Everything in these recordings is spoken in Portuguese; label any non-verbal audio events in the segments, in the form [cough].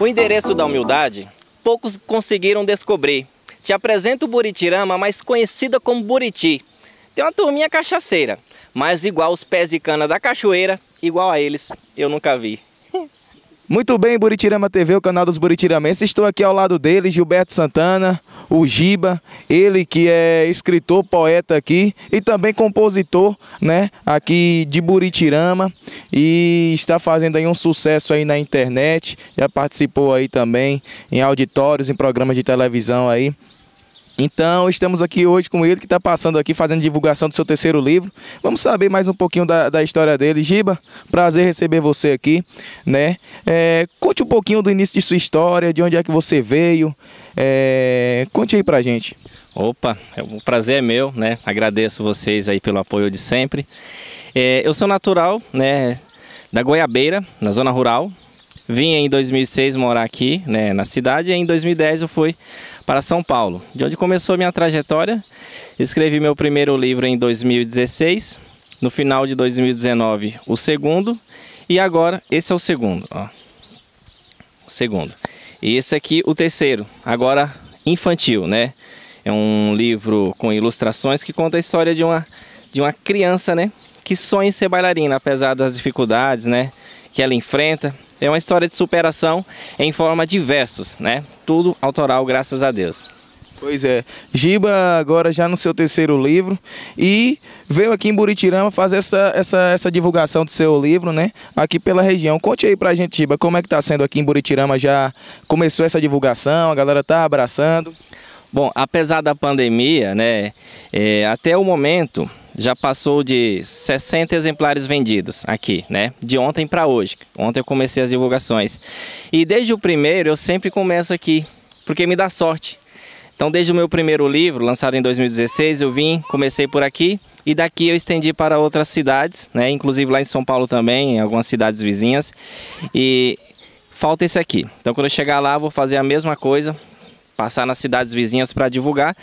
O endereço da humildade poucos conseguiram descobrir. Te apresento o Buritirama, mais conhecida como Buriti. Tem uma turminha cachaceira, mas igual os pés de cana da cachoeira, igual a eles, eu nunca vi. Muito bem, Buritirama TV, o canal dos Buritiramenses. Estou aqui ao lado dele, Gilberto Santana, o Giba, ele que é escritor, poeta aqui e também compositor, né, aqui de Buritirama e está fazendo aí um sucesso aí na internet. Já participou aí também em auditórios, em programas de televisão aí. Então, estamos aqui hoje com ele, que está passando aqui, fazendo divulgação do seu terceiro livro. Vamos saber mais um pouquinho da, da história dele. Giba, prazer receber você aqui, né? É, conte um pouquinho do início de sua história, de onde é que você veio. É, conte aí pra gente. Opa, o é prazer é meu, né? Agradeço vocês aí pelo apoio de sempre. É, eu sou natural, né? Da Goiabeira, na zona rural, Vim em 2006 morar aqui, né, na cidade, e em 2010 eu fui para São Paulo, de onde começou minha trajetória. Escrevi meu primeiro livro em 2016, no final de 2019 o segundo, e agora esse é o segundo, ó. O segundo. E esse aqui o terceiro, agora infantil, né? É um livro com ilustrações que conta a história de uma de uma criança, né, que sonha em ser bailarina apesar das dificuldades, né, que ela enfrenta é uma história de superação em forma de versos, né? Tudo autoral, graças a Deus. Pois é, Giba agora já no seu terceiro livro e veio aqui em Buritirama fazer essa, essa, essa divulgação do seu livro, né? Aqui pela região. Conte aí pra gente, Giba, como é que tá sendo aqui em Buritirama? Já começou essa divulgação, a galera tá abraçando? Bom, apesar da pandemia, né? É, até o momento já passou de 60 exemplares vendidos aqui, né? De ontem para hoje. Ontem eu comecei as divulgações. E desde o primeiro eu sempre começo aqui, porque me dá sorte. Então, desde o meu primeiro livro, lançado em 2016, eu vim, comecei por aqui e daqui eu estendi para outras cidades, né? Inclusive lá em São Paulo também, em algumas cidades vizinhas. E falta esse aqui. Então, quando eu chegar lá, eu vou fazer a mesma coisa, passar nas cidades vizinhas para divulgar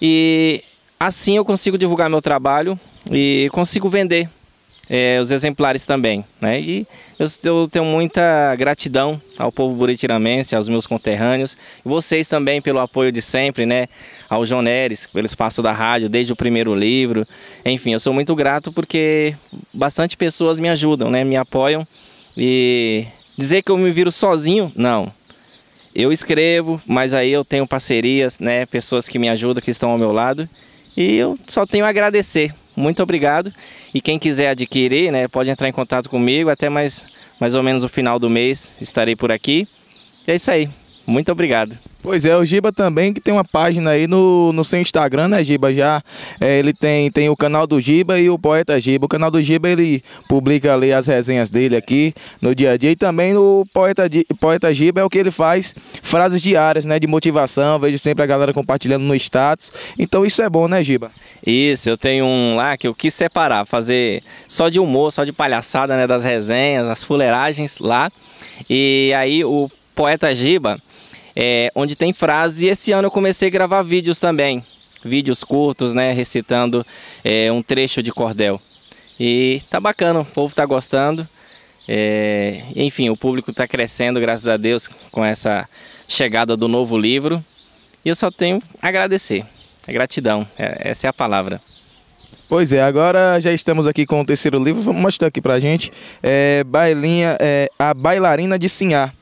e Assim eu consigo divulgar meu trabalho e consigo vender é, os exemplares também. Né? E eu, eu, tenho muita gratidão ao povo buritiramense, aos meus conterrâneos, vocês também pelo apoio de sempre, né? ao João Neres, pelo espaço da rádio, desde o primeiro livro. Enfim, eu sou muito grato porque bastante pessoas me ajudam, né? me apoiam. E dizer que eu me viro sozinho, não. Eu escrevo, mas aí eu tenho parcerias, né? pessoas que me ajudam, que estão ao meu lado. E eu só tenho a agradecer. Muito obrigado. E quem quiser adquirir, né, pode entrar em contato comigo até mais, mais ou menos o final do mês. Estarei por aqui. E é isso aí. Muito obrigado. Pois é, o Giba também que tem uma página aí no, no seu Instagram, né, Giba? Já é, ele tem, tem o canal do Giba e o Poeta Giba. O canal do Giba ele publica ali as resenhas dele aqui no dia a dia e também o Poeta, Poeta Giba é o que ele faz, frases diárias, né, de motivação. Vejo sempre a galera compartilhando no status. Então isso é bom, né, Giba? Isso, eu tenho um lá que eu quis separar, fazer só de humor, só de palhaçada, né, das resenhas, as fuleiragens lá. E aí o Poeta Giba é, onde tem frases. E esse ano eu comecei a gravar vídeos também, vídeos curtos, né, recitando é, um trecho de cordel. E tá bacana, o povo tá gostando. É, enfim, o público está crescendo, graças a Deus, com essa chegada do novo livro. E eu só tenho a agradecer. A é gratidão, é, essa é a palavra. Pois é, agora já estamos aqui com o terceiro livro. Vamos mostrar aqui pra gente. É, bailinha, é, a Bailarina de Sinhá.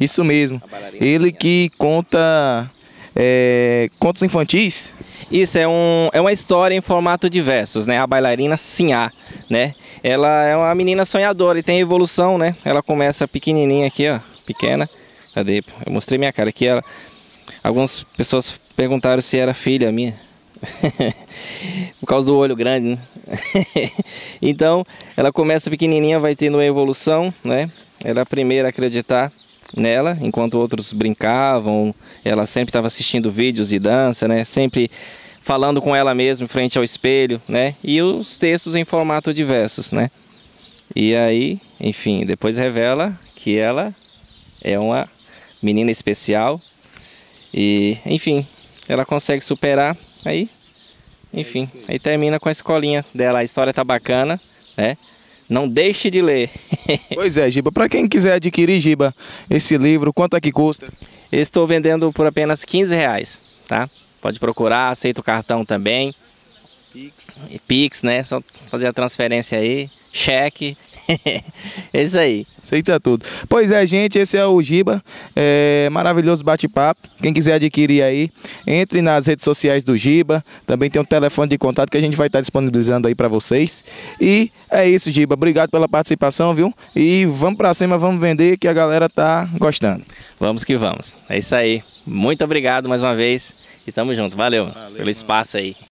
Isso mesmo. Ele assim, né? que conta é, contos infantis. Isso, é, um, é uma história em formato de versos, né? A bailarina Sinhá, né? Ela é uma menina sonhadora e tem evolução, né? Ela começa pequenininha aqui, ó, pequena. Cadê? Eu mostrei minha cara aqui. Ela... Algumas pessoas perguntaram se era filha minha. [laughs] Por causa do olho grande, né? [laughs] então, ela começa pequenininha, vai tendo uma evolução, né? Ela é a primeira a acreditar nela, enquanto outros brincavam. Ela sempre estava assistindo vídeos de dança, né? Sempre falando com ela mesma frente ao espelho, né? E os textos em formato de versos, né? E aí, enfim, depois revela que ela é uma menina especial e, enfim, ela consegue superar aí. Enfim, é aí termina com a escolinha dela. A história tá bacana, né? Não deixe de ler. [laughs] pois é, Giba. Para quem quiser adquirir, Giba, esse livro, quanto é que custa? estou vendendo por apenas 15 reais, tá? Pode procurar, aceita o cartão também. Pix. E Pix, né? Só fazer a transferência aí, cheque [laughs] é isso aí. Aceita tudo. Pois é, gente, esse é o Giba. É, maravilhoso bate-papo. Quem quiser adquirir aí, entre nas redes sociais do Giba. Também tem um telefone de contato que a gente vai estar disponibilizando aí para vocês. E é isso, Giba. Obrigado pela participação, viu? E vamos para cima, vamos vender que a galera tá gostando. Vamos que vamos. É isso aí. Muito obrigado mais uma vez. E tamo junto. Valeu, Valeu pelo espaço aí.